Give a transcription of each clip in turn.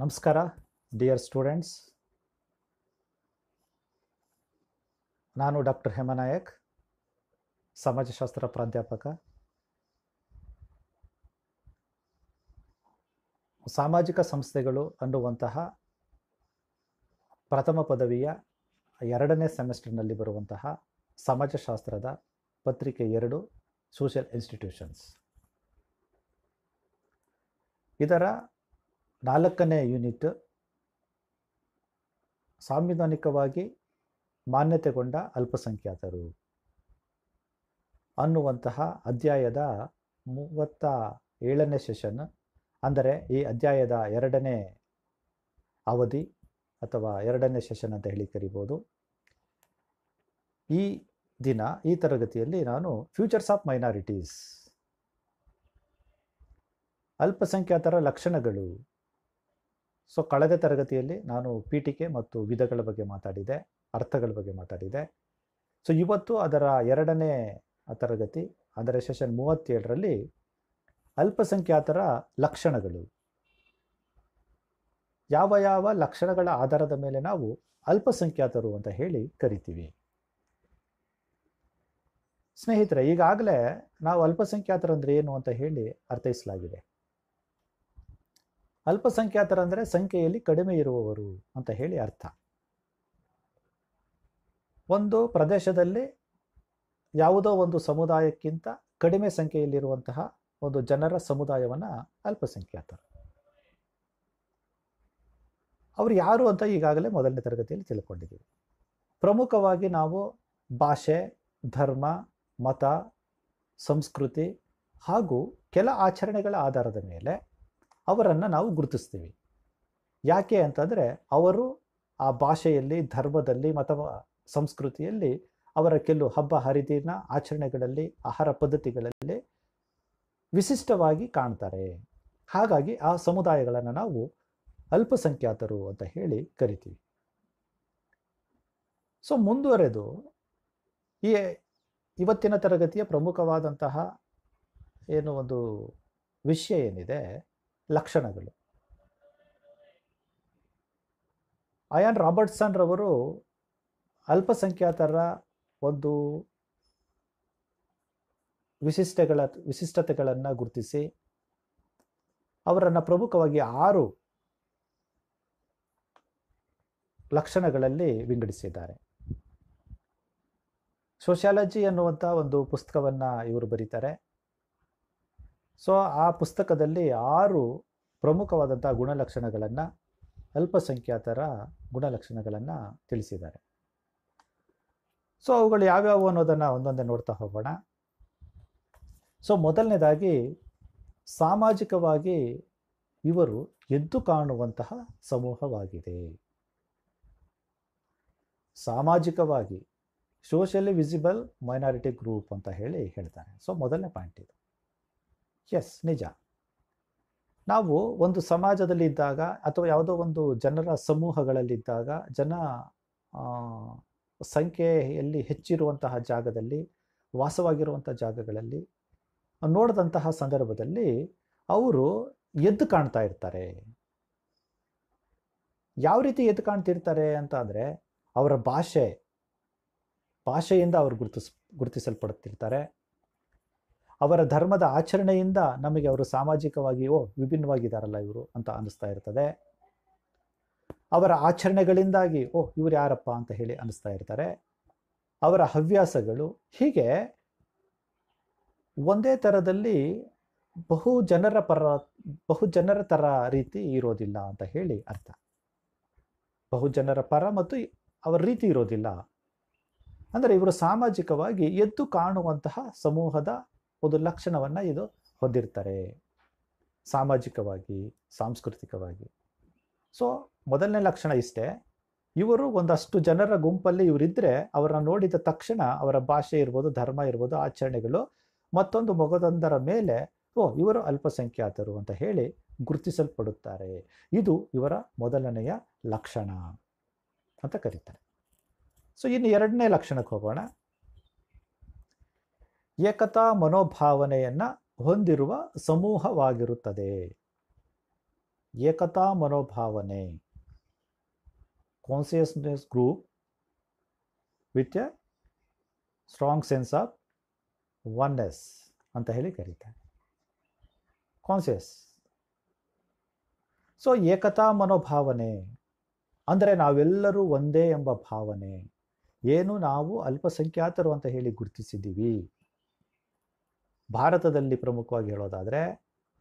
ನಮಸ್ಕಾರ dear students ನಾನು doctor Hema Nayak ಸಮಾಜಶಾಸ್ತ್ರ ಪ್ರಾಧ್ಯಾಪಕ ಸಾಮಾಜಿಕ ಸಂಸ್ಥೆಗಳು ಅನ್ನುವಂತಹ ಪ್ರಥಮ ಪದವಿಯ ಎರಡನೇ ಸೆಮೆಸ್ಟರ್ನಲ್ಲಿ ಬರುವಂತಹ ಸಮಾಜಶಾಸ್ತ್ರದ ಪತ್ರಿಕೆ ಎರಡು ಸೋಷಿಯಲ್ ಇನ್ಸ್ಟಿಟ್ಯೂಷನ್ಸ್ ಇದರ ನಾಲ್ಕನೇ ಯೂನಿಟ್ ಸಾಂವಿಧಾನಿಕವಾಗಿ ಮಾನ್ಯತೆಗೊಂಡ ಅಲ್ಪಸಂಖ್ಯಾತರು ಅನ್ನುವಂತಹ ಅಧ್ಯಾಯದ ಮೂವತ್ತ ಏಳನೇ ಸೆಷನ್ ಅಂದರೆ ಈ ಅಧ್ಯಾಯದ ಎರಡನೇ ಅವಧಿ ಅಥವಾ ಎರಡನೇ ಸೆಷನ್ ಅಂತ ಹೇಳಿ ಕರಿಬೋದು ಈ ದಿನ ಈ ತರಗತಿಯಲ್ಲಿ ನಾನು ಫ್ಯೂಚರ್ಸ್ ಆಫ್ ಮೈನಾರಿಟೀಸ್ ಅಲ್ಪಸಂಖ್ಯಾತರ ಲಕ್ಷಣಗಳು ಸೊ ಕಳೆದ ತರಗತಿಯಲ್ಲಿ ನಾನು ಪೀಠಿಕೆ ಮತ್ತು ವಿಧಗಳ ಬಗ್ಗೆ ಮಾತಾಡಿದೆ ಅರ್ಥಗಳ ಬಗ್ಗೆ ಮಾತಾಡಿದೆ ಸೊ ಇವತ್ತು ಅದರ ಎರಡನೇ ತರಗತಿ ಅಂದರೆ ಸೆಷನ್ ಮೂವತ್ತೇಳರಲ್ಲಿ ಅಲ್ಪಸಂಖ್ಯಾತರ ಲಕ್ಷಣಗಳು ಯಾವ ಯಾವ ಲಕ್ಷಣಗಳ ಆಧಾರದ ಮೇಲೆ ನಾವು ಅಲ್ಪಸಂಖ್ಯಾತರು ಅಂತ ಹೇಳಿ ಕರಿತೀವಿ ಸ್ನೇಹಿತರೆ ಈಗಾಗಲೇ ನಾವು ಅಲ್ಪಸಂಖ್ಯಾತರು ಅಂದರೆ ಏನು ಅಂತ ಹೇಳಿ ಅರ್ಥೈಸಲಾಗಿದೆ ಅಲ್ಪಸಂಖ್ಯಾತರ ಸಂಖ್ಯೆಯಲ್ಲಿ ಕಡಿಮೆ ಇರುವವರು ಅಂತ ಹೇಳಿ ಅರ್ಥ ಒಂದು ಪ್ರದೇಶದಲ್ಲಿ ಯಾವುದೋ ಒಂದು ಸಮುದಾಯಕ್ಕಿಂತ ಕಡಿಮೆ ಸಂಖ್ಯೆಯಲ್ಲಿರುವಂತಹ ಒಂದು ಜನರ ಸಮುದಾಯವನ್ನು ಅಲ್ಪಸಂಖ್ಯಾತರು ಅವರು ಯಾರು ಅಂತ ಈಗಾಗಲೇ ಮೊದಲನೇ ತರಗತಿಯಲ್ಲಿ ತಿಳ್ಕೊಂಡಿದ್ದೀವಿ ಪ್ರಮುಖವಾಗಿ ನಾವು ಭಾಷೆ ಧರ್ಮ ಮತ ಸಂಸ್ಕೃತಿ ಹಾಗೂ ಕೆಲ ಆಚರಣೆಗಳ ಆಧಾರದ ಮೇಲೆ ಅವರನ್ನು ನಾವು ಗುರುತಿಸ್ತೀವಿ ಯಾಕೆ ಅಂತಂದರೆ ಅವರು ಆ ಭಾಷೆಯಲ್ಲಿ ಧರ್ಮದಲ್ಲಿ ಅಥವಾ ಸಂಸ್ಕೃತಿಯಲ್ಲಿ ಅವರ ಕೆಲವು ಹಬ್ಬ ಹರಿದಿನ ಆಚರಣೆಗಳಲ್ಲಿ ಆಹಾರ ಪದ್ಧತಿಗಳಲ್ಲಿ ವಿಶಿಷ್ಟವಾಗಿ ಕಾಣ್ತಾರೆ ಹಾಗಾಗಿ ಆ ಸಮುದಾಯಗಳನ್ನು ನಾವು ಅಲ್ಪಸಂಖ್ಯಾತರು ಅಂತ ಹೇಳಿ ಕರಿತೀವಿ ಸೊ ಮುಂದುವರೆದು ಈ ಇವತ್ತಿನ ತರಗತಿಯ ಪ್ರಮುಖವಾದಂತಹ ಏನು ಒಂದು ವಿಷಯ ಏನಿದೆ ಲಕ್ಷಣಗಳು ಅಯಾನ್ ರಾಬರ್ಟ್ಸನ್ ರವರು ಅಲ್ಪಸಂಖ್ಯಾತರ ಒಂದು ವಿಶಿಷ್ಟಗಳ ವಿಶಿಷ್ಟತೆಗಳನ್ನು ಗುರುತಿಸಿ ಅವರನ್ನು ಪ್ರಮುಖವಾಗಿ ಆರು ಲಕ್ಷಣಗಳಲ್ಲಿ ವಿಂಗಡಿಸಿದ್ದಾರೆ ಸೋಷಿಯಾಲಜಿ ಅನ್ನುವಂಥ ಒಂದು ಪುಸ್ತಕವನ್ನು ಇವರು ಬರೀತಾರೆ ಸೊ ಆ ಪುಸ್ತಕದಲ್ಲಿ ಆರು ಪ್ರಮುಖವಾದಂಥ ಗುಣಲಕ್ಷಣಗಳನ್ನು ಅಲ್ಪಸಂಖ್ಯಾತರ ಗುಣಲಕ್ಷಣಗಳನ್ನು ತಿಳಿಸಿದ್ದಾರೆ ಸೊ ಅವುಗಳು ಯಾವ್ಯಾವು ಅನ್ನೋದನ್ನು ಒಂದೊಂದೇ ನೋಡ್ತಾ ಹೋಗೋಣ ಸೊ ಮೊದಲನೇದಾಗಿ ಸಾಮಾಜಿಕವಾಗಿ ಇವರು ಎದ್ದು ಕಾಣುವಂತಹ ಸಮೂಹವಾಗಿದೆ ಸಾಮಾಜಿಕವಾಗಿ ಸೋಷಿಯಲಿ ವಿಸಿಬಲ್ ಮೈನಾರಿಟಿ ಗ್ರೂಪ್ ಅಂತ ಹೇಳಿ ಹೇಳ್ತಾರೆ ಸೊ ಮೊದಲನೇ ಪಾಯಿಂಟ್ ಇದು ಎಸ್ ನಿಜ ನಾವು ಒಂದು ಸಮಾಜದಲ್ಲಿದ್ದಾಗ ಅಥವಾ ಯಾವುದೋ ಒಂದು ಜನರ ಸಮೂಹಗಳಲ್ಲಿದ್ದಾಗ ಜನ ಸಂಖ್ಯೆಯಲ್ಲಿ ಹೆಚ್ಚಿರುವಂತಹ ಜಾಗದಲ್ಲಿ ವಾಸವಾಗಿರುವಂಥ ಜಾಗಗಳಲ್ಲಿ ನೋಡಿದಂತಹ ಸಂದರ್ಭದಲ್ಲಿ ಅವರು ಎದ್ದು ಕಾಣ್ತಾ ಇರ್ತಾರೆ ಯಾವ ರೀತಿ ಎದ್ದು ಕಾಣ್ತಿರ್ತಾರೆ ಅಂತ ಅಂದರೆ ಅವರ ಭಾಷೆ ಭಾಷೆಯಿಂದ ಅವರು ಗುರುತಿಸ್ ಗುರುತಿಸಲ್ಪಡುತ್ತಿರ್ತಾರೆ ಅವರ ಧರ್ಮದ ಆಚರಣೆಯಿಂದ ನಮಗೆ ಅವರು ಸಾಮಾಜಿಕವಾಗಿ ಸಾಮಾಜಿಕವಾಗಿಯೋ ವಿಭಿನ್ನವಾಗಿದ್ದಾರಲ್ಲ ಇವರು ಅಂತ ಅನಿಸ್ತಾ ಇರ್ತದೆ ಅವರ ಆಚರಣೆಗಳಿಂದಾಗಿ ಓ ಇವ್ರು ಯಾರಪ್ಪ ಅಂತ ಹೇಳಿ ಅನ್ನಿಸ್ತಾ ಇರ್ತಾರೆ ಅವರ ಹವ್ಯಾಸಗಳು ಹೀಗೆ ಒಂದೇ ಥರದಲ್ಲಿ ಬಹು ಜನರ ಪರ ಬಹು ಜನರ ಥರ ರೀತಿ ಇರೋದಿಲ್ಲ ಅಂತ ಹೇಳಿ ಅರ್ಥ ಬಹು ಜನರ ಪರ ಮತ್ತು ಅವರ ರೀತಿ ಇರೋದಿಲ್ಲ ಅಂದರೆ ಇವರು ಸಾಮಾಜಿಕವಾಗಿ ಎದ್ದು ಕಾಣುವಂತಹ ಸಮೂಹದ ಒಂದು ಲಕ್ಷಣವನ್ನು ಇದು ಹೊಂದಿರ್ತಾರೆ ಸಾಮಾಜಿಕವಾಗಿ ಸಾಂಸ್ಕೃತಿಕವಾಗಿ ಸೊ ಮೊದಲನೇ ಲಕ್ಷಣ ಇಷ್ಟೇ ಇವರು ಒಂದಷ್ಟು ಜನರ ಗುಂಪಲ್ಲಿ ಇವರಿದ್ದರೆ ಅವರನ್ನು ನೋಡಿದ ತಕ್ಷಣ ಅವರ ಭಾಷೆ ಇರ್ಬೋದು ಧರ್ಮ ಇರ್ಬೋದು ಆಚರಣೆಗಳು ಮತ್ತೊಂದು ಮೊಗದೊಂದರ ಮೇಲೆ ಓ ಇವರು ಅಲ್ಪಸಂಖ್ಯಾತರು ಅಂತ ಹೇಳಿ ಗುರುತಿಸಲ್ಪಡುತ್ತಾರೆ ಇದು ಇವರ ಮೊದಲನೆಯ ಲಕ್ಷಣ ಅಂತ ಕರೀತಾರೆ ಸೊ ಇನ್ನು ಎರಡನೇ ಲಕ್ಷಣಕ್ಕೆ ಹೋಗೋಣ ಏಕತಾ ಮನೋಭಾವನೆಯನ್ನು ಹೊಂದಿರುವ ಸಮೂಹವಾಗಿರುತ್ತದೆ ಏಕತಾ ಮನೋಭಾವನೆ consciousness group with a strong sense of oneness ಅಂತ ಹೇಳಿ ಕರೀತಾರೆ ಕಾನ್ಸಿಯಸ್ ಸೊ ಏಕತಾ ಮನೋಭಾವನೆ ಅಂದರೆ ನಾವೆಲ್ಲರೂ ಒಂದೇ ಎಂಬ ಭಾವನೆ ಏನು ನಾವು ಅಲ್ಪಸಂಖ್ಯಾತರು ಅಂತ ಹೇಳಿ ಗುರುತಿಸಿದ್ದೀವಿ ಭಾರತದಲ್ಲಿ ಪ್ರಮುಖವಾಗಿ ಹೇಳೋದಾದರೆ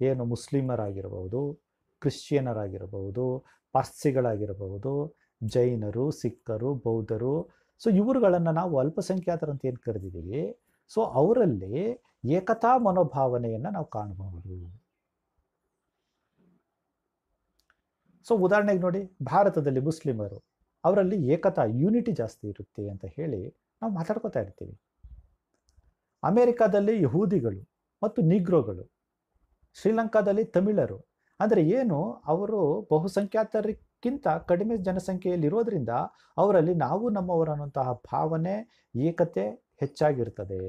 ಏನು ಮುಸ್ಲಿಮರಾಗಿರಬಹುದು ಕ್ರಿಶ್ಚಿಯನರಾಗಿರಬಹುದು ಪಾರ್ಸಿಗಳಾಗಿರಬಹುದು ಜೈನರು ಸಿಖ್ಖರು ಬೌದ್ಧರು ಸೊ ಇವರುಗಳನ್ನು ನಾವು ಅಲ್ಪಸಂಖ್ಯಾತರಂತ ಅಂತ ಏನು ಕರೆದಿದ್ದೀವಿ ಸೊ ಅವರಲ್ಲಿ ಏಕತಾ ಮನೋಭಾವನೆಯನ್ನು ನಾವು ಕಾಣಬಹುದು ಸೊ ಉದಾಹರಣೆಗೆ ನೋಡಿ ಭಾರತದಲ್ಲಿ ಮುಸ್ಲಿಮರು ಅವರಲ್ಲಿ ಏಕತಾ ಯೂನಿಟಿ ಜಾಸ್ತಿ ಇರುತ್ತೆ ಅಂತ ಹೇಳಿ ನಾವು ಮಾತಾಡ್ಕೋತಾ ಇರ್ತೀವಿ ಅಮೇರಿಕಾದಲ್ಲಿ ಯಹೂದಿಗಳು ಮತ್ತು ನಿಗ್ರೋಗಳು ಶ್ರೀಲಂಕಾದಲ್ಲಿ ತಮಿಳರು ಅಂದರೆ ಏನು ಅವರು ಬಹುಸಂಖ್ಯಾತರಿಗಿಂತ ಕಡಿಮೆ ಜನಸಂಖ್ಯೆಯಲ್ಲಿರೋದ್ರಿಂದ ಅವರಲ್ಲಿ ನಾವು ನಮ್ಮವರನ್ನುವಂತಹ ಭಾವನೆ ಏಕತೆ ಹೆಚ್ಚಾಗಿರ್ತದೆ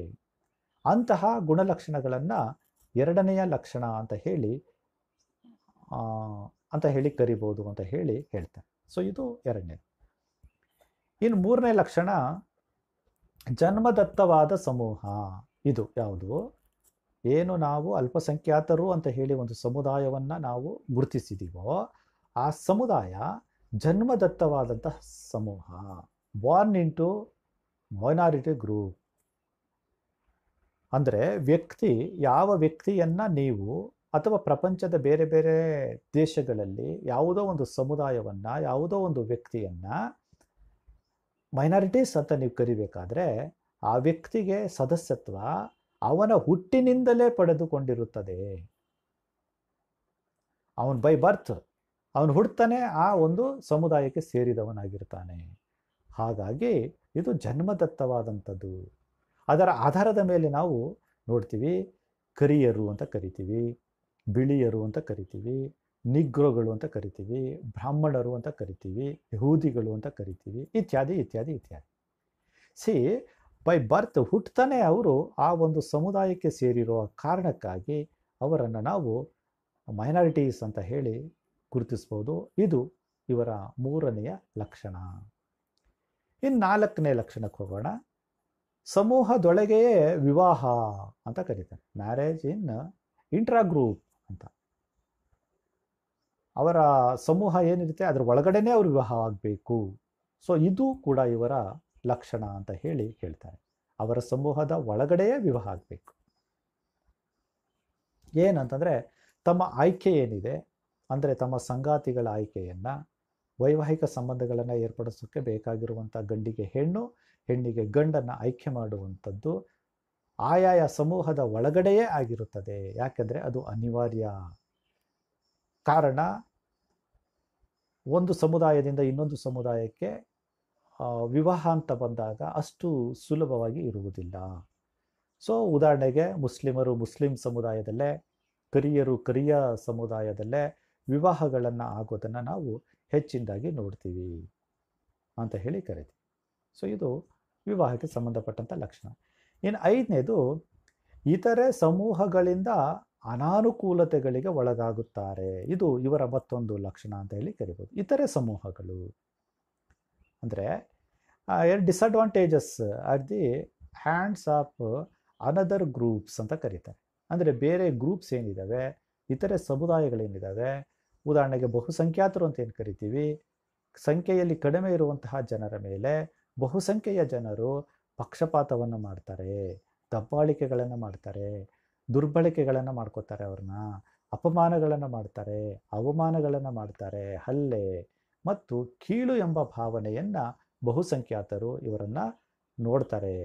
ಅಂತಹ ಗುಣಲಕ್ಷಣಗಳನ್ನು ಎರಡನೆಯ ಲಕ್ಷಣ ಅಂತ ಹೇಳಿ ಅಂತ ಹೇಳಿ ಕರಿಬೋದು ಅಂತ ಹೇಳಿ ಹೇಳ್ತಾರೆ ಸೊ ಇದು ಎರಡನೇ ಇನ್ನು ಮೂರನೇ ಲಕ್ಷಣ ಜನ್ಮದತ್ತವಾದ ಸಮೂಹ ಇದು ಯಾವುದು ಏನು ನಾವು ಅಲ್ಪಸಂಖ್ಯಾತರು ಅಂತ ಹೇಳಿ ಒಂದು ಸಮುದಾಯವನ್ನು ನಾವು ಗುರುತಿಸಿದೀವೋ ಆ ಸಮುದಾಯ ಜನ್ಮದತ್ತವಾದಂತಹ ಸಮೂಹ ಬಾರ್ನ್ ಇಂಟು ಮೈನಾರಿಟಿ ಗ್ರೂಪ್ ಅಂದರೆ ವ್ಯಕ್ತಿ ಯಾವ ವ್ಯಕ್ತಿಯನ್ನು ನೀವು ಅಥವಾ ಪ್ರಪಂಚದ ಬೇರೆ ಬೇರೆ ದೇಶಗಳಲ್ಲಿ ಯಾವುದೋ ಒಂದು ಸಮುದಾಯವನ್ನು ಯಾವುದೋ ಒಂದು ವ್ಯಕ್ತಿಯನ್ನು ಮೈನಾರಿಟೀಸ್ ಅಂತ ನೀವು ಕರಿಬೇಕಾದ್ರೆ ಆ ವ್ಯಕ್ತಿಗೆ ಸದಸ್ಯತ್ವ ಅವನ ಹುಟ್ಟಿನಿಂದಲೇ ಪಡೆದುಕೊಂಡಿರುತ್ತದೆ ಅವನು ಬೈ ಬರ್ತ್ ಅವನು ಹುಡ್ತಾನೆ ಆ ಒಂದು ಸಮುದಾಯಕ್ಕೆ ಸೇರಿದವನಾಗಿರ್ತಾನೆ ಹಾಗಾಗಿ ಇದು ಜನ್ಮದತ್ತವಾದಂಥದ್ದು ಅದರ ಆಧಾರದ ಮೇಲೆ ನಾವು ನೋಡ್ತೀವಿ ಕರಿಯರು ಅಂತ ಕರಿತೀವಿ ಬಿಳಿಯರು ಅಂತ ಕರಿತೀವಿ ನಿಗ್ರೋಗಳು ಅಂತ ಕರಿತೀವಿ ಬ್ರಾಹ್ಮಣರು ಅಂತ ಕರಿತೀವಿ ಯಹೂದಿಗಳು ಅಂತ ಕರಿತೀವಿ ಇತ್ಯಾದಿ ಇತ್ಯಾದಿ ಇತ್ಯಾದಿ ಸಿ ಬೈ ಬರ್ತ್ ಹುಟ್ಟತಾನೆ ಅವರು ಆ ಒಂದು ಸಮುದಾಯಕ್ಕೆ ಸೇರಿರೋ ಕಾರಣಕ್ಕಾಗಿ ಅವರನ್ನು ನಾವು ಮೈನಾರಿಟೀಸ್ ಅಂತ ಹೇಳಿ ಗುರುತಿಸ್ಬೋದು ಇದು ಇವರ ಮೂರನೆಯ ಲಕ್ಷಣ ಇನ್ನು ನಾಲ್ಕನೇ ಲಕ್ಷಣಕ್ಕೆ ಹೋಗೋಣ ಸಮೂಹದೊಳಗೆಯೇ ವಿವಾಹ ಅಂತ ಕರೀತಾರೆ ಮ್ಯಾರೇಜ್ ಇನ್ ಇಂಟ್ರಾ ಗ್ರೂಪ್ ಅಂತ ಅವರ ಸಮೂಹ ಏನಿರುತ್ತೆ ಅದರ ಒಳಗಡೆನೇ ಅವರು ಆಗಬೇಕು ಸೊ ಇದು ಕೂಡ ಇವರ ಲಕ್ಷಣ ಅಂತ ಹೇಳಿ ಹೇಳ್ತಾರೆ ಅವರ ಸಮೂಹದ ಒಳಗಡೆಯೇ ವಿವಾಹ ಆಗಬೇಕು ಏನಂತಂದರೆ ತಮ್ಮ ಆಯ್ಕೆ ಏನಿದೆ ಅಂದರೆ ತಮ್ಮ ಸಂಗಾತಿಗಳ ಆಯ್ಕೆಯನ್ನು ವೈವಾಹಿಕ ಸಂಬಂಧಗಳನ್ನು ಏರ್ಪಡಿಸೋಕ್ಕೆ ಬೇಕಾಗಿರುವಂಥ ಗಂಡಿಗೆ ಹೆಣ್ಣು ಹೆಣ್ಣಿಗೆ ಗಂಡನ್ನು ಆಯ್ಕೆ ಮಾಡುವಂಥದ್ದು ಆಯಾಯ ಸಮೂಹದ ಒಳಗಡೆಯೇ ಆಗಿರುತ್ತದೆ ಯಾಕೆಂದರೆ ಅದು ಅನಿವಾರ್ಯ ಕಾರಣ ಒಂದು ಸಮುದಾಯದಿಂದ ಇನ್ನೊಂದು ಸಮುದಾಯಕ್ಕೆ ವಿವಾಹ ಅಂತ ಬಂದಾಗ ಅಷ್ಟು ಸುಲಭವಾಗಿ ಇರುವುದಿಲ್ಲ ಸೊ ಉದಾಹರಣೆಗೆ ಮುಸ್ಲಿಮರು ಮುಸ್ಲಿಂ ಸಮುದಾಯದಲ್ಲೇ ಕರಿಯರು ಕರಿಯ ಸಮುದಾಯದಲ್ಲೇ ವಿವಾಹಗಳನ್ನು ಆಗೋದನ್ನು ನಾವು ಹೆಚ್ಚಿನದಾಗಿ ನೋಡ್ತೀವಿ ಅಂತ ಹೇಳಿ ಕರಿತೀವಿ ಸೊ ಇದು ವಿವಾಹಕ್ಕೆ ಸಂಬಂಧಪಟ್ಟಂಥ ಲಕ್ಷಣ ಇನ್ನು ಐದನೇದು ಇತರೆ ಸಮೂಹಗಳಿಂದ ಅನಾನುಕೂಲತೆಗಳಿಗೆ ಒಳಗಾಗುತ್ತಾರೆ ಇದು ಇವರ ಮತ್ತೊಂದು ಲಕ್ಷಣ ಅಂತ ಹೇಳಿ ಕರಿಬೋದು ಇತರೆ ಸಮೂಹಗಳು ಅಂದರೆ disadvantages are the hands of another groups ಅಂತ ಕರೀತಾರೆ ಅಂದರೆ ಬೇರೆ ಗ್ರೂಪ್ಸ್ ಏನಿದ್ದಾವೆ ಇತರೆ ಸಮುದಾಯಗಳೇನಿದ್ದಾವೆ ಉದಾಹರಣೆಗೆ ಬಹುಸಂಖ್ಯಾತರು ಅಂತ ಏನು ಕರಿತೀವಿ ಸಂಖ್ಯೆಯಲ್ಲಿ ಕಡಿಮೆ ಇರುವಂತಹ ಜನರ ಮೇಲೆ ಬಹುಸಂಖ್ಯೆಯ ಜನರು ಪಕ್ಷಪಾತವನ್ನು ಮಾಡ್ತಾರೆ ದಬ್ಬಾಳಿಕೆಗಳನ್ನು ಮಾಡ್ತಾರೆ ದುರ್ಬಳಕೆಗಳನ್ನು ಮಾಡ್ಕೋತಾರೆ ಅವ್ರನ್ನ ಅಪಮಾನಗಳನ್ನು ಮಾಡ್ತಾರೆ ಅವಮಾನಗಳನ್ನು ಮಾಡ್ತಾರೆ ಹಲ್ಲೆ ಮತ್ತು ಕೀಳು ಎಂಬ ಭಾವನೆಯನ್ನು ಬಹುಸಂಖ್ಯಾತರು ಇವರನ್ನು ನೋಡ್ತಾರೆ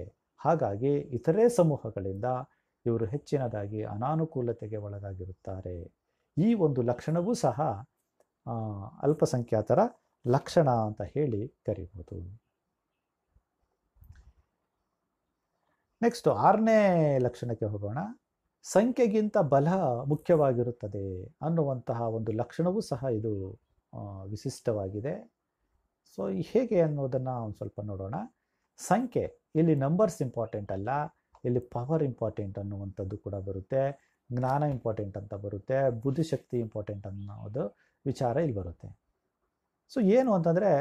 ಹಾಗಾಗಿ ಇತರೆ ಸಮೂಹಗಳಿಂದ ಇವರು ಹೆಚ್ಚಿನದಾಗಿ ಅನಾನುಕೂಲತೆಗೆ ಒಳಗಾಗಿರುತ್ತಾರೆ ಈ ಒಂದು ಲಕ್ಷಣವೂ ಸಹ ಅಲ್ಪಸಂಖ್ಯಾತರ ಲಕ್ಷಣ ಅಂತ ಹೇಳಿ ಕರಿಬೋದು ನೆಕ್ಸ್ಟ್ ಆರನೇ ಲಕ್ಷಣಕ್ಕೆ ಹೋಗೋಣ ಸಂಖ್ಯೆಗಿಂತ ಬಲ ಮುಖ್ಯವಾಗಿರುತ್ತದೆ ಅನ್ನುವಂತಹ ಒಂದು ಲಕ್ಷಣವೂ ಸಹ ಇದು ವಿಶಿಷ್ಟವಾಗಿದೆ ಸೊ ಹೇಗೆ ಅನ್ನೋದನ್ನು ಒಂದು ಸ್ವಲ್ಪ ನೋಡೋಣ ಸಂಖ್ಯೆ ಇಲ್ಲಿ ನಂಬರ್ಸ್ ಇಂಪಾರ್ಟೆಂಟ್ ಅಲ್ಲ ಇಲ್ಲಿ ಪವರ್ ಇಂಪಾರ್ಟೆಂಟ್ ಅನ್ನುವಂಥದ್ದು ಕೂಡ ಬರುತ್ತೆ ಜ್ಞಾನ ಇಂಪಾರ್ಟೆಂಟ್ ಅಂತ ಬರುತ್ತೆ ಬುದ್ಧಿಶಕ್ತಿ ಇಂಪಾರ್ಟೆಂಟ್ ಅನ್ನೋದು ವಿಚಾರ ಇಲ್ಲಿ ಬರುತ್ತೆ ಸೊ ಏನು ಅಂತಂದರೆ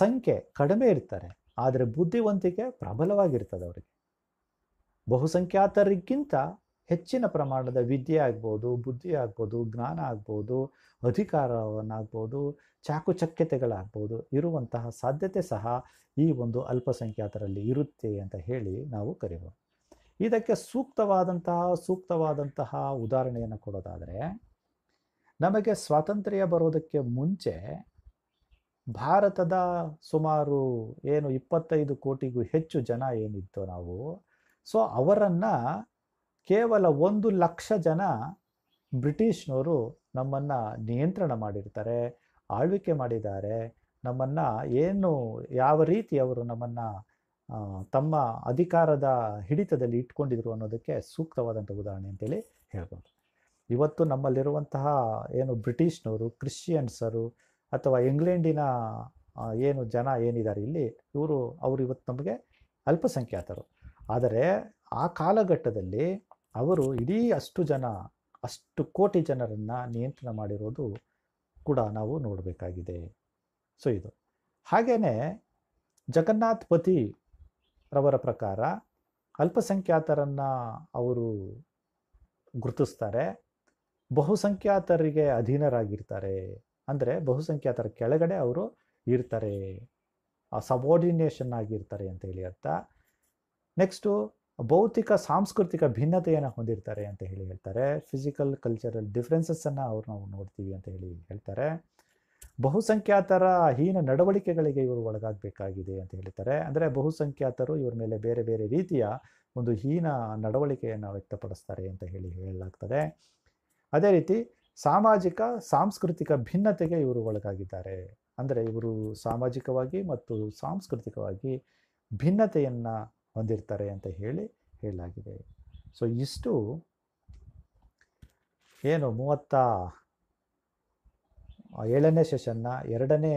ಸಂಖ್ಯೆ ಕಡಿಮೆ ಇರ್ತಾರೆ ಆದರೆ ಬುದ್ಧಿವಂತಿಕೆ ಪ್ರಬಲವಾಗಿರ್ತದೆ ಅವರಿಗೆ ಬಹುಸಂಖ್ಯಾತರಿಗಿಂತ ಹೆಚ್ಚಿನ ಪ್ರಮಾಣದ ವಿದ್ಯೆ ಆಗ್ಬೋದು ಬುದ್ಧಿ ಆಗ್ಬೋದು ಜ್ಞಾನ ಆಗ್ಬೋದು ಅಧಿಕಾರವನ್ನಾಗ್ಬೋದು ಚಾಕುಚಕ್ಯತೆಗಳಾಗ್ಬೋದು ಇರುವಂತಹ ಸಾಧ್ಯತೆ ಸಹ ಈ ಒಂದು ಅಲ್ಪಸಂಖ್ಯಾತರಲ್ಲಿ ಇರುತ್ತೆ ಅಂತ ಹೇಳಿ ನಾವು ಕರಿಬೋದು ಇದಕ್ಕೆ ಸೂಕ್ತವಾದಂತಹ ಸೂಕ್ತವಾದಂತಹ ಉದಾಹರಣೆಯನ್ನು ಕೊಡೋದಾದರೆ ನಮಗೆ ಸ್ವಾತಂತ್ರ್ಯ ಬರೋದಕ್ಕೆ ಮುಂಚೆ ಭಾರತದ ಸುಮಾರು ಏನು ಇಪ್ಪತ್ತೈದು ಕೋಟಿಗೂ ಹೆಚ್ಚು ಜನ ಏನಿತ್ತು ನಾವು ಸೊ ಅವರನ್ನು ಕೇವಲ ಒಂದು ಲಕ್ಷ ಜನ ಬ್ರಿಟಿಷ್ನವರು ನಮ್ಮನ್ನು ನಿಯಂತ್ರಣ ಮಾಡಿರ್ತಾರೆ ಆಳ್ವಿಕೆ ಮಾಡಿದ್ದಾರೆ ನಮ್ಮನ್ನು ಏನು ಯಾವ ರೀತಿ ಅವರು ನಮ್ಮನ್ನು ತಮ್ಮ ಅಧಿಕಾರದ ಹಿಡಿತದಲ್ಲಿ ಇಟ್ಕೊಂಡಿದ್ರು ಅನ್ನೋದಕ್ಕೆ ಸೂಕ್ತವಾದಂಥ ಉದಾಹರಣೆ ಅಂತೇಳಿ ಹೇಳ್ಬೋದು ಇವತ್ತು ನಮ್ಮಲ್ಲಿರುವಂತಹ ಏನು ಬ್ರಿಟಿಷ್ನವರು ಕ್ರಿಶ್ಚಿಯನ್ಸರು ಅಥವಾ ಇಂಗ್ಲೆಂಡಿನ ಏನು ಜನ ಏನಿದ್ದಾರೆ ಇಲ್ಲಿ ಇವರು ಅವರು ಇವತ್ತು ನಮಗೆ ಅಲ್ಪಸಂಖ್ಯಾತರು ಆದರೆ ಆ ಕಾಲಘಟ್ಟದಲ್ಲಿ ಅವರು ಇಡೀ ಅಷ್ಟು ಜನ ಅಷ್ಟು ಕೋಟಿ ಜನರನ್ನು ನಿಯಂತ್ರಣ ಮಾಡಿರೋದು ಕೂಡ ನಾವು ನೋಡಬೇಕಾಗಿದೆ ಸೊ ಇದು ಹಾಗೆಯೇ ಜಗನ್ನಾಥ್ ಪತಿ ರವರ ಪ್ರಕಾರ ಅಲ್ಪಸಂಖ್ಯಾತರನ್ನು ಅವರು ಗುರುತಿಸ್ತಾರೆ ಬಹುಸಂಖ್ಯಾತರಿಗೆ ಅಧೀನರಾಗಿರ್ತಾರೆ ಅಂದರೆ ಬಹುಸಂಖ್ಯಾತರ ಕೆಳಗಡೆ ಅವರು ಇರ್ತಾರೆ ಸಬಾರ್ಡಿನೇಷನ್ ಆಗಿರ್ತಾರೆ ಹೇಳಿ ಅರ್ಥ ನೆಕ್ಸ್ಟು ಭೌತಿಕ ಸಾಂಸ್ಕೃತಿಕ ಭಿನ್ನತೆಯನ್ನು ಹೊಂದಿರ್ತಾರೆ ಅಂತ ಹೇಳಿ ಹೇಳ್ತಾರೆ ಫಿಸಿಕಲ್ ಕಲ್ಚರಲ್ ಡಿಫ್ರೆನ್ಸಸ್ಸನ್ನು ಅವ್ರು ನಾವು ನೋಡ್ತೀವಿ ಅಂತ ಹೇಳಿ ಹೇಳ್ತಾರೆ ಬಹುಸಂಖ್ಯಾತರ ಹೀನ ನಡವಳಿಕೆಗಳಿಗೆ ಇವರು ಒಳಗಾಗಬೇಕಾಗಿದೆ ಅಂತ ಹೇಳ್ತಾರೆ ಅಂದರೆ ಬಹುಸಂಖ್ಯಾತರು ಇವರ ಮೇಲೆ ಬೇರೆ ಬೇರೆ ರೀತಿಯ ಒಂದು ಹೀನ ನಡವಳಿಕೆಯನ್ನು ವ್ಯಕ್ತಪಡಿಸ್ತಾರೆ ಅಂತ ಹೇಳಿ ಹೇಳಲಾಗ್ತದೆ ಅದೇ ರೀತಿ ಸಾಮಾಜಿಕ ಸಾಂಸ್ಕೃತಿಕ ಭಿನ್ನತೆಗೆ ಇವರು ಒಳಗಾಗಿದ್ದಾರೆ ಅಂದರೆ ಇವರು ಸಾಮಾಜಿಕವಾಗಿ ಮತ್ತು ಸಾಂಸ್ಕೃತಿಕವಾಗಿ ಭಿನ್ನತೆಯನ್ನು ಹೊಂದಿರ್ತಾರೆ ಅಂತ ಹೇಳಿ ಹೇಳಲಾಗಿದೆ ಸೊ ಇಷ್ಟು ಏನು ಮೂವತ್ತ ಏಳನೇ ಸೆಷನ್ನ ಎರಡನೇ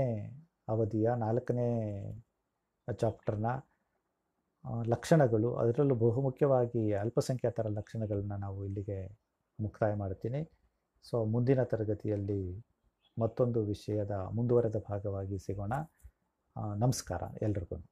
ಅವಧಿಯ ನಾಲ್ಕನೇ ಚಾಪ್ಟರ್ನ ಲಕ್ಷಣಗಳು ಅದರಲ್ಲೂ ಬಹುಮುಖ್ಯವಾಗಿ ಅಲ್ಪಸಂಖ್ಯಾತರ ಲಕ್ಷಣಗಳನ್ನ ನಾವು ಇಲ್ಲಿಗೆ ಮುಕ್ತಾಯ ಮಾಡ್ತೀನಿ ಸೊ ಮುಂದಿನ ತರಗತಿಯಲ್ಲಿ ಮತ್ತೊಂದು ವಿಷಯದ ಮುಂದುವರೆದ ಭಾಗವಾಗಿ ಸಿಗೋಣ ನಮಸ್ಕಾರ ಎಲ್ರಿಗೂ